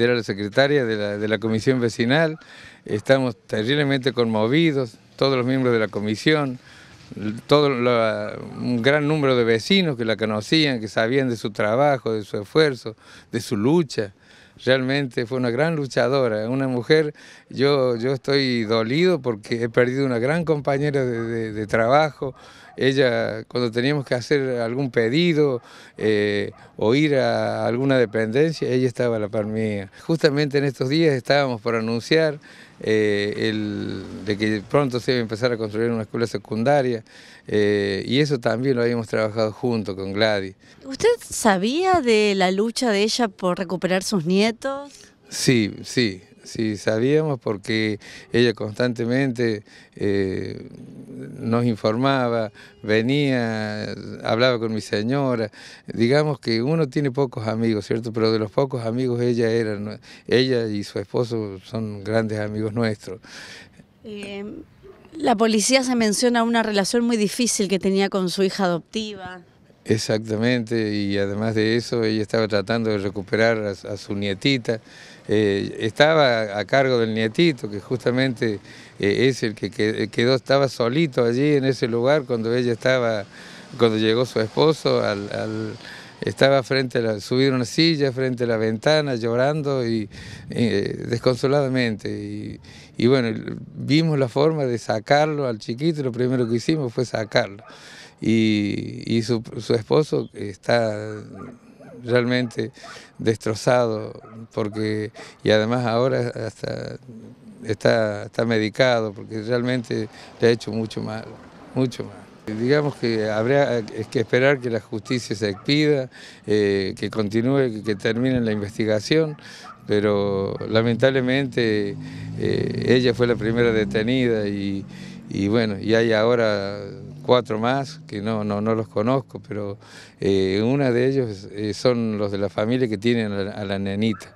era la secretaria de la, comisión vecinal, estamos terriblemente conmovidos, todos los miembros de la comisión, todo un gran número de vecinos que la conocían, que sabían de su trabajo, de su esfuerzo, de su lucha realmente fue una gran luchadora, una mujer, yo, yo estoy dolido porque he perdido una gran compañera de, trabajo, ella cuando teníamos que hacer algún pedido eh, o ir a alguna dependencia, ella estaba a la par mía. Justamente en estos días estábamos por anunciar eh, el, de que pronto se iba a empezar a construir una escuela secundaria eh, y eso también lo habíamos trabajado junto con Gladys. ¿Sabía de la lucha de ella por recuperar sus nietos? Sí, sí, sí, sabíamos porque ella constantemente eh, nos informaba, venía, hablaba con mi señora. Digamos que uno tiene pocos amigos, ¿cierto? Pero de los pocos amigos ella era, ella y su esposo son grandes amigos nuestros. Eh, la policía se menciona una relación muy difícil que tenía con su hija adoptiva. Exactamente, y además de eso, ella estaba tratando de recuperar a, su nietita. Eh, estaba a cargo del nietito, que justamente eh, es el que, eh, quedó, estaba solito allí en ese lugar cuando ella estaba, cuando llegó su esposo al estaba frente a la, subir una silla, frente a la ventana, llorando y eh, desconsoladamente. Y, bueno, vimos la forma de sacarlo al chiquito, lo primero que hicimos fue sacarlo. Y, su, esposo está realmente destrozado porque y además ahora hasta está, está medicado porque realmente le ha hecho mucho mal, mucho mal. Digamos que habrá eh, que esperar que la justicia se expida, eh, que continúe, que termine la investigación, pero lamentablemente eh, ella fue la primera detenida y, bueno, y hay ahora cuatro más que no, los conozco, pero una de ellos son los de la familia que tienen a la nenita.